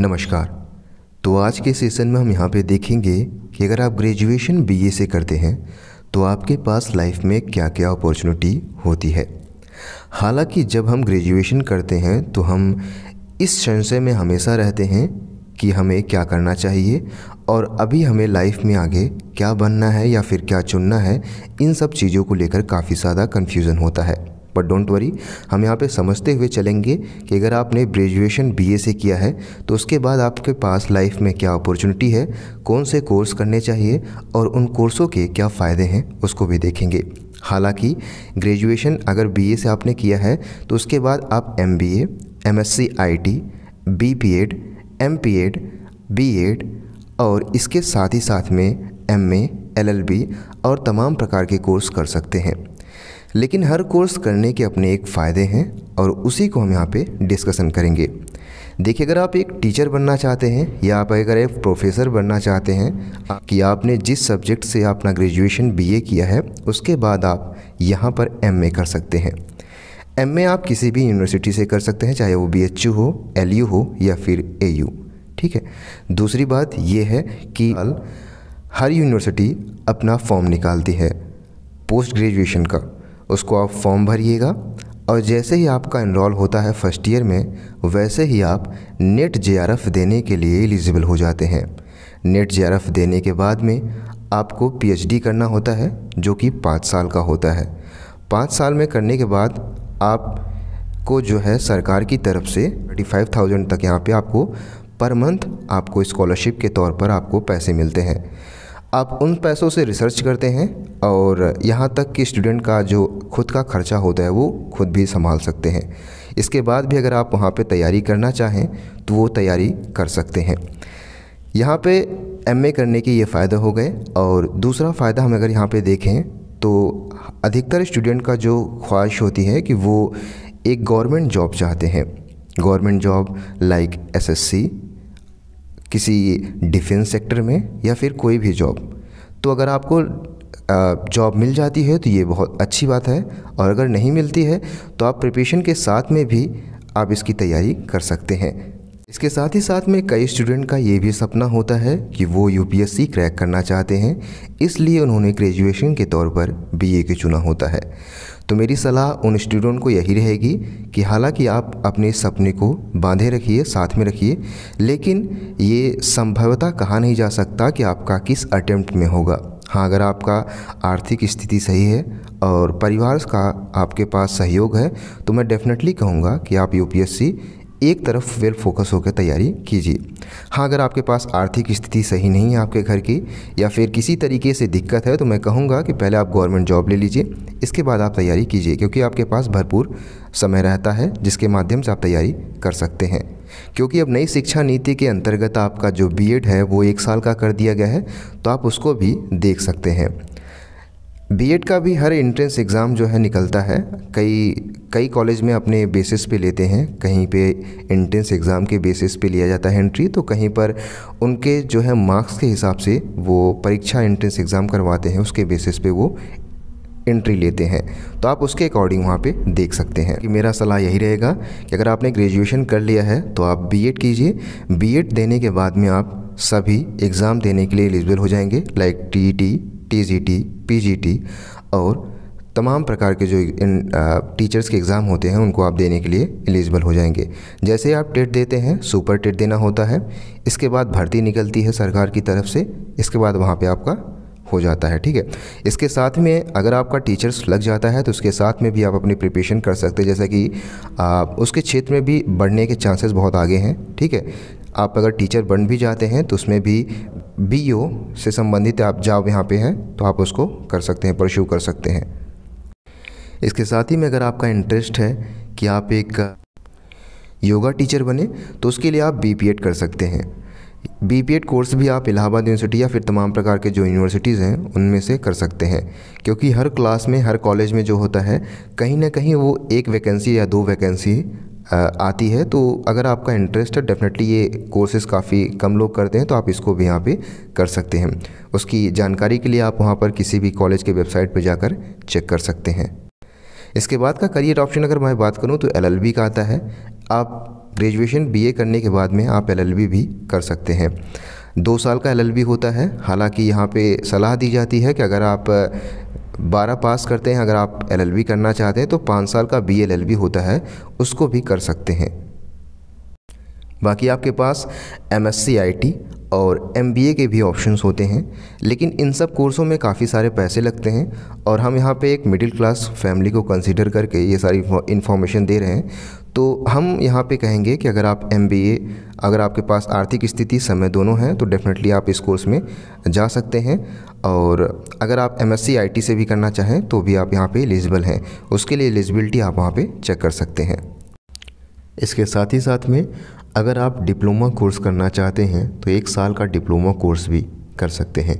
नमस्कार तो आज के सेशन में हम यहाँ पे देखेंगे कि अगर आप ग्रेजुएशन बीए से करते हैं तो आपके पास लाइफ में क्या क्या अपॉर्चुनिटी होती है हालांकि जब हम ग्रेजुएशन करते हैं तो हम इस संशय में हमेशा रहते हैं कि हमें क्या करना चाहिए और अभी हमें लाइफ में आगे क्या बनना है या फिर क्या चुनना है इन सब चीज़ों को लेकर काफ़ी ज़्यादा कन्फ्यूज़न होता है बट डोंट वरी हम यहाँ पे समझते हुए चलेंगे कि अगर आपने ग्रेजुएशन बी से किया है तो उसके बाद आपके पास लाइफ में क्या अपॉर्चुनिटी है कौन से कोर्स करने चाहिए और उन कोर्सों के क्या फ़ायदे हैं उसको भी देखेंगे हालांकि ग्रेजुएशन अगर बी से आपने किया है तो उसके बाद आप M B M S C I T B P Ed M P Ed B Ed और इसके साथ ही साथ में M A L L B और तमाम प्रकार के कोर्स कर सकते हैं लेकिन हर कोर्स करने के अपने एक फ़ायदे हैं और उसी को हम यहाँ पे डिस्कशन करेंगे देखिए अगर आप एक टीचर बनना चाहते हैं या आप अगर एक प्रोफेसर बनना चाहते हैं कि आपने जिस सब्जेक्ट से अपना ग्रेजुएशन बीए किया है उसके बाद आप यहाँ पर एमए कर सकते हैं एमए आप किसी भी यूनिवर्सिटी से कर सकते हैं चाहे वो यू हो यू हो या फिर यू ठीक है दूसरी बात ये है कि हर यूनिवर्सिटी अपना फॉर्म निकालती है पोस्ट ग्रेजुएशन का उसको आप फॉर्म भरिएगा और जैसे ही आपका इनरोल होता है फर्स्ट ईयर में वैसे ही आप नेट जे देने के लिए एलिजिबल हो जाते हैं नेट जे देने के बाद में आपको पीएचडी करना होता है जो कि पाँच साल का होता है पाँच साल में करने के बाद आप को जो है सरकार की तरफ से थर्टी फाइव थाउजेंड तक यहाँ पे आपको पर मंथ आपको स्कॉलरशिप के तौर पर आपको पैसे मिलते हैं आप उन पैसों से रिसर्च करते हैं और यहाँ तक कि स्टूडेंट का जो खुद का खर्चा होता है वो खुद भी संभाल सकते हैं इसके बाद भी अगर आप वहाँ पे तैयारी करना चाहें तो वो तैयारी कर सकते हैं यहाँ पे एमए करने के ये फ़ायदे हो गए और दूसरा फ़ायदा हम अगर यहाँ पे देखें तो अधिकतर स्टूडेंट का जो ख्वाहिश होती है कि वो एक गवर्नमेंट जॉब चाहते हैं गवर्नमेंट जॉब लाइक एसएससी किसी डिफेंस सेक्टर में या फिर कोई भी जॉब तो अगर आपको जॉब मिल जाती है तो ये बहुत अच्छी बात है और अगर नहीं मिलती है तो आप प्रिपरेशन के साथ में भी आप इसकी तैयारी कर सकते हैं इसके साथ ही साथ में कई स्टूडेंट का ये भी सपना होता है कि वो यूपीएससी क्रैक करना चाहते हैं इसलिए उन्होंने ग्रेजुएशन के तौर पर बीए के चुना होता है तो मेरी सलाह उन स्टूडेंट को यही रहेगी कि हालांकि आप अपने सपने को बांधे रखिए साथ में रखिए लेकिन ये संभवता कहा नहीं जा सकता कि आपका किस अटैम्प्ट में होगा हाँ अगर आपका आर्थिक स्थिति सही है और परिवार का आपके पास सहयोग है तो मैं डेफिनेटली कहूँगा कि आप यूपीएससी एक तरफ वेल फोकस होकर तैयारी कीजिए हाँ अगर आपके पास आर्थिक स्थिति सही नहीं है आपके घर की या फिर किसी तरीके से दिक्कत है तो मैं कहूँगा कि पहले आप गवर्नमेंट जॉब ले लीजिए इसके बाद आप तैयारी कीजिए क्योंकि आपके पास भरपूर समय रहता है जिसके माध्यम से आप तैयारी कर सकते हैं क्योंकि अब नई शिक्षा नीति के अंतर्गत आपका जो बी है वो एक साल का कर दिया गया है तो आप उसको भी देख सकते हैं बीएड का भी हर एंट्रेंस एग्ज़ाम जो है निकलता है कई कई कॉलेज में अपने बेसिस पे लेते हैं कहीं पे एंट्रेंस एग्ज़ाम के बेसिस पे लिया जाता है एंट्री तो कहीं पर उनके जो है मार्क्स के हिसाब से वो परीक्षा एंट्रेंस एग्ज़ाम करवाते हैं उसके बेसिस पे वो एंट्री लेते हैं तो आप उसके अकॉर्डिंग वहाँ पे देख सकते हैं कि मेरा सलाह यही रहेगा कि अगर आपने ग्रेजुएशन कर लिया है तो आप बीएड कीजिए बीएड देने के बाद में आप सभी एग्ज़ाम देने के लिए एलिजिबल हो जाएंगे लाइक टी टी पीजीटी और तमाम प्रकार के जो इन टीचर्स के एग्ज़ाम होते हैं उनको आप देने के लिए एलिजिबल हो जाएंगे जैसे आप टेट देते हैं सुपर टेट देना होता है इसके बाद भर्ती निकलती है सरकार की तरफ से इसके बाद वहाँ पे आपका हो जाता है ठीक है इसके साथ में अगर आपका टीचर्स लग जाता है तो उसके साथ में भी आप अपनी प्रिपरेशन कर सकते हैं जैसा कि आप उसके क्षेत्र में भी बढ़ने के चांसेस बहुत आगे हैं ठीक है आप अगर टीचर बन भी जाते हैं तो उसमें भी बी ओ से संबंधित आप जॉब यहाँ पे हैं तो आप उसको कर सकते हैं परस्यू कर सकते हैं इसके साथ ही में अगर आपका इंटरेस्ट है कि आप एक योगा टीचर बने तो उसके लिए आप बी कर सकते हैं बी कोर्स भी आप इलाहाबाद यूनिवर्सिटी या फिर तमाम प्रकार के जो यूनिवर्सिटीज़ हैं उनमें से कर सकते हैं क्योंकि हर क्लास में हर कॉलेज में जो होता है कहीं ना कहीं वो एक वैकेंसी या दो वैकेंसी आती है तो अगर आपका इंटरेस्ट है डेफिनेटली ये कोर्सेज़ काफ़ी कम लोग करते हैं तो आप इसको भी यहाँ पे कर सकते हैं उसकी जानकारी के लिए आप वहाँ पर किसी भी कॉलेज के वेबसाइट पर जाकर चेक कर सकते हैं इसके बाद का करियर ऑप्शन अगर मैं बात करूँ तो एल का आता है आप ग्रेजुएशन बी करने के बाद में आप एल भी कर सकते हैं दो साल का एल होता है हालांकि यहाँ पे सलाह दी जाती है कि अगर आप बारह पास करते हैं अगर आप एलएलबी करना चाहते हैं तो पाँच साल का बीएलएलबी होता है उसको भी कर सकते हैं बाकी आपके पास एम एस और एम के भी ऑप्शंस होते हैं लेकिन इन सब कोर्सों में काफ़ी सारे पैसे लगते हैं और हम यहाँ पे एक मिडिल क्लास फैमिली को कंसिडर करके ये सारी इन्फॉर्मेशन दे रहे हैं तो हम यहाँ पे कहेंगे कि अगर आप एम अगर आपके पास आर्थिक स्थिति समय दोनों हैं तो डेफ़िनेटली आप इस कोर्स में जा सकते हैं और अगर आप एम एस से भी करना चाहें तो भी आप यहाँ पे एलिजिबल हैं उसके लिए एलिजिबिलिटी आप वहाँ पे चेक कर सकते हैं इसके साथ ही साथ में अगर आप डिप्लोमा कोर्स करना चाहते हैं तो एक साल का डिप्लोमा कोर्स भी कर सकते हैं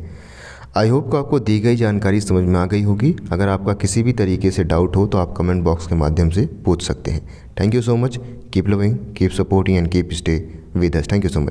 आई होप को आपको दी गई जानकारी समझ में आ गई होगी अगर आपका किसी भी तरीके से डाउट हो तो आप कमेंट बॉक्स के माध्यम से पूछ सकते हैं thank you so much keep loving keep supporting and keep stay with us thank you so much